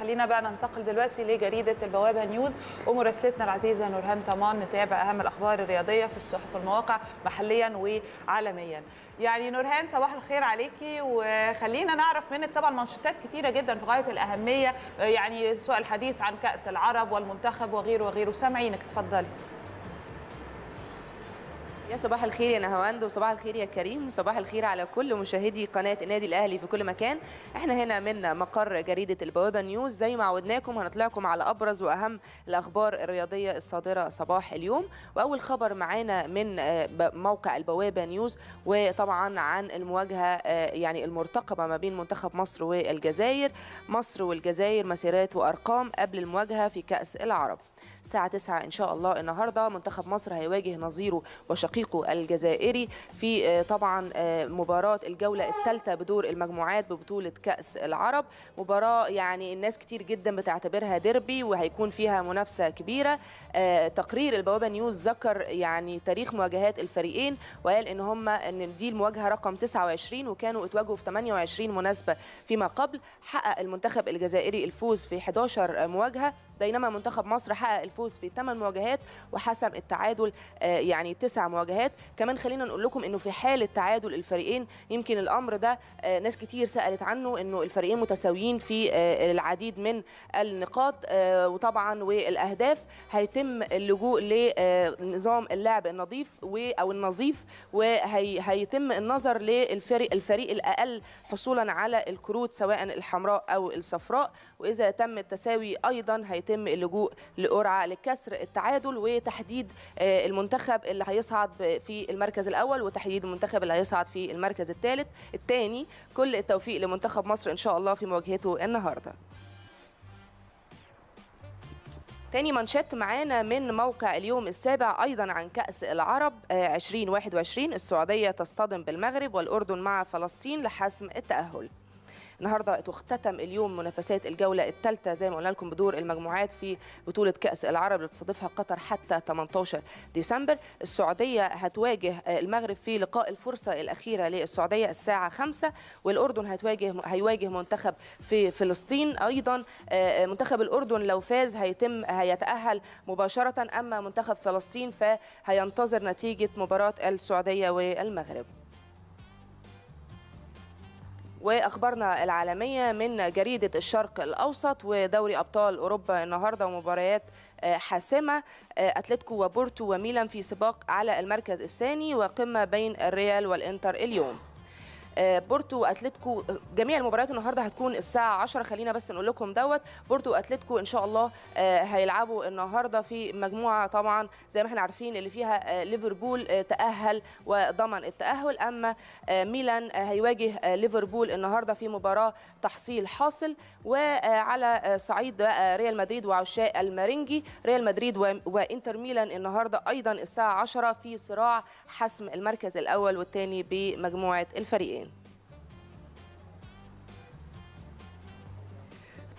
خلينا بقى ننتقل دلوقتي لجريده البوابه نيوز ومراسلتنا العزيزه نورهان طمان نتابع اهم الاخبار الرياضيه في الصحف والمواقع محليا وعالميا. يعني نورهان صباح الخير عليكي وخلينا نعرف منك طبعا منشطات كتيره جدا في غايه الاهميه يعني سؤال الحديث عن كاس العرب والمنتخب وغيره وغيره سامعينك اتفضلي. يا صباح الخير يا نهاوند وصباح الخير يا كريم وصباح الخير على كل مشاهدي قناة النادي الأهلي في كل مكان احنا هنا من مقر جريدة البوابة نيوز زي ما عودناكم هنطلعكم على أبرز وأهم الأخبار الرياضية الصادرة صباح اليوم وأول خبر معانا من آه، موقع البوابة نيوز وطبعا عن المواجهة آه، يعني المرتقبة ما بين منتخب مصر والجزائر مصر والجزائر مسيرات وأرقام قبل المواجهة في كأس العرب الساعة 9 إن شاء الله النهاردة منتخب مصر هيواجه نظيره وشقيقه الجزائري في آه، طبعا آه، مباراة الجولة الثالثة بدور المجموعات ببطولة كأس العرب مباراة يعني الناس كتير جدا بتعتبرها ديربي وهيكون فيها منافسة كبيرة آه، تقرير البوابة نيوز ذكر يعني تاريخ مواجهات الفريقين وقال إن هما إن دي المواجهة رقم 29 وكانوا اتواجهوا في 28 مناسبة فيما قبل حقق المنتخب الجزائري الفوز في 11 مواجهة بينما منتخب مصر حقق الفوز في 8 مواجهات وحسم التعادل آه، يعني 9 مواجهات كمان خلينا نقول لكم انه في حاله تعادل الفريقين يمكن الامر ده آه، ناس كتير سالت عنه انه الفريقين متساويين في آه، العديد من النقاط وطبعا والاهداف هيتم اللجوء لنظام اللعب النظيف او النظيف وهيتم النظر للفريق الفريق الاقل حصولا على الكروت سواء الحمراء او الصفراء واذا تم التساوي ايضا هيتم اللجوء لقرعه لكسر التعادل وتحديد آه، المنتخب اللي هيصعد في المركز الاول وتحديد المنتخب اللي هيصعد في المركز الثالث الثاني كل التوفيق لمنتخب مصر ان شاء الله في مواجهته النهارده تاني منشط معانا من موقع اليوم السابع ايضا عن كاس العرب 2021 آه، السعوديه تصطدم بالمغرب والاردن مع فلسطين لحسم التاهل النهارده تختتم اليوم منافسات الجوله الثالثه زي ما قلنا لكم بدور المجموعات في بطوله كاس العرب اللي بتستضيفها قطر حتى 18 ديسمبر السعوديه هتواجه المغرب في لقاء الفرصه الاخيره للسعوديه الساعه 5 والاردن هتواجه هيواجه منتخب في فلسطين ايضا آه، منتخب الاردن لو فاز هيتم هيتاهل مباشره اما منتخب فلسطين فهينتظر نتيجه مباراه السعوديه والمغرب واخبارنا العالميه من جريده الشرق الاوسط ودوري ابطال اوروبا النهارده ومباريات آه، حاسمه آه، اتلتيكو وبورتو وميلان في سباق على المركز الثاني وقمه بين الريال والانتر اليوم آه، بورتو واتلتيكو آه، جميع المباريات النهارده هتكون الساعه 10 خلينا بس نقول لكم دوت بورتو واتلتيكو ان شاء الله آه، هيلعبوا النهارده في مجموعه طبعا زي ما احنا عارفين اللي فيها ليفربول تاهل وضمن التاهل اما ميلان هيواجه ليفربول النهارده في مباراه تحصيل حاصل وعلى صعيد ريال مدريد وعشاء المارينجي ريال مدريد وانتر ميلان النهارده ايضا الساعه 10 في صراع حسم المركز الاول والثاني بمجموعه الفريقين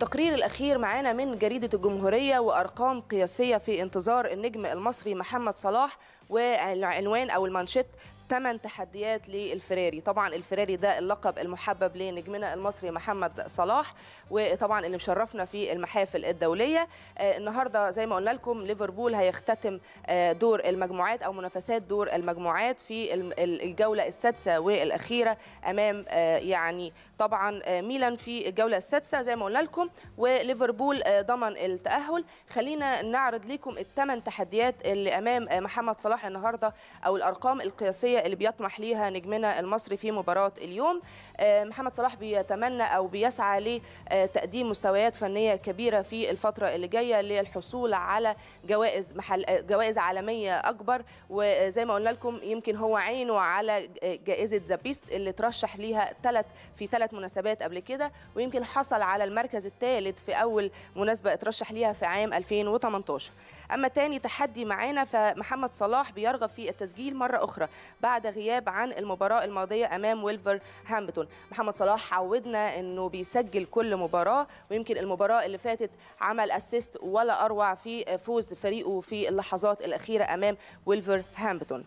التقرير الأخير معانا من جريدة الجمهورية وأرقام قياسية في انتظار النجم المصري محمد صلاح وعنوان أو المانشيت ثمان تحديات للفراري طبعا الفراري ده اللقب المحبب لنجمنا المصري محمد صلاح وطبعا اللي مشرفنا في المحافل الدوليه آه، النهارده زي ما قلنا لكم ليفربول هيختتم آه، دور المجموعات او منافسات دور المجموعات في الجوله السادسه والاخيره امام آه، يعني طبعا ميلان في الجوله السادسه زي ما قلنا لكم وليفربول ضمن التاهل خلينا نعرض لكم الثمان تحديات اللي امام محمد صلاح النهارده او الارقام القياسيه اللي بيطمح ليها نجمنا المصري في مباراه اليوم آه، محمد صلاح بيتمنى او بيسعى لتقديم مستويات فنيه كبيره في الفتره اللي جايه للحصول على جوائز محل آه، جوائز عالميه اكبر وزي ما قلنا لكم يمكن هو عينه على آه، جائزه ذا بيست اللي ترشح ليها ثلاث في ثلاث مناسبات قبل كده ويمكن حصل على المركز الثالث في اول مناسبه اترشح ليها في عام 2018 اما تاني تحدي معانا فمحمد صلاح بيرغب في التسجيل مره اخرى بعد بعد غياب عن المباراه الماضيه امام ويلفرهامبتون محمد صلاح عودنا انه بيسجل كل مباراه ويمكن المباراه اللي فاتت عمل اسيست ولا اروع في فوز فريقه في اللحظات الاخيره امام ويلفرهامبتون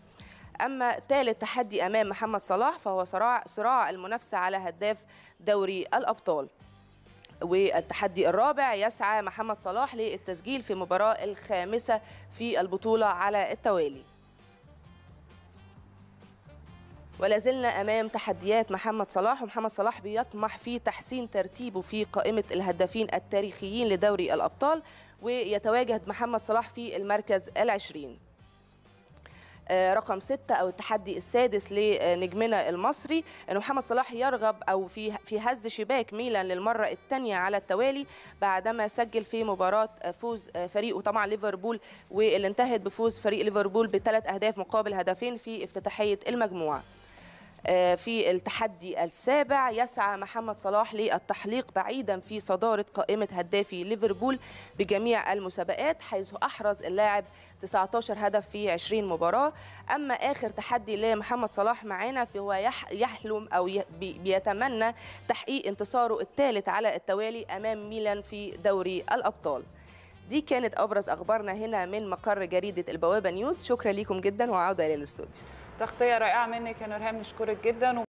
اما ثالث تحدي امام محمد صلاح فهو صراع صراع المنافسه على هداف دوري الابطال والتحدي الرابع يسعى محمد صلاح للتسجيل في مباراة الخامسه في البطوله على التوالي ولا زلنا امام تحديات محمد صلاح ومحمد صلاح بيطمح في تحسين ترتيبه في قائمه الهدافين التاريخيين لدوري الابطال ويتواجد محمد صلاح في المركز العشرين آه، رقم ستة أو التحدي السادس لنجمنا المصري أن محمد صلاح يرغب أو في في هز شباك ميلان للمرة الثانية على التوالي بعدما سجل في مباراة آه، فوز آه، فريقه طبعا ليفربول واللي انتهت بفوز فريق ليفربول بثلاث أهداف مقابل هدفين في افتتاحية المجموعة. آه، في التحدي السابع يسعى محمد صلاح للتحليق بعيدا في صدارة قائمة هدافي ليفربول بجميع المسابقات حيث أحرز اللاعب 19 هدف في 20 مباراة أما آخر تحدي لمحمد صلاح معانا فهو يحلم أو بيتمنى تحقيق انتصاره الثالث على التوالي أمام ميلان في دوري الأبطال دي كانت أبرز أخبارنا هنا من مقر جريدة البوابة نيوز شكرا لكم جدا وعودة إلى الاستوديو تغطيه رائعه منك يا نورهان نشكرك جدا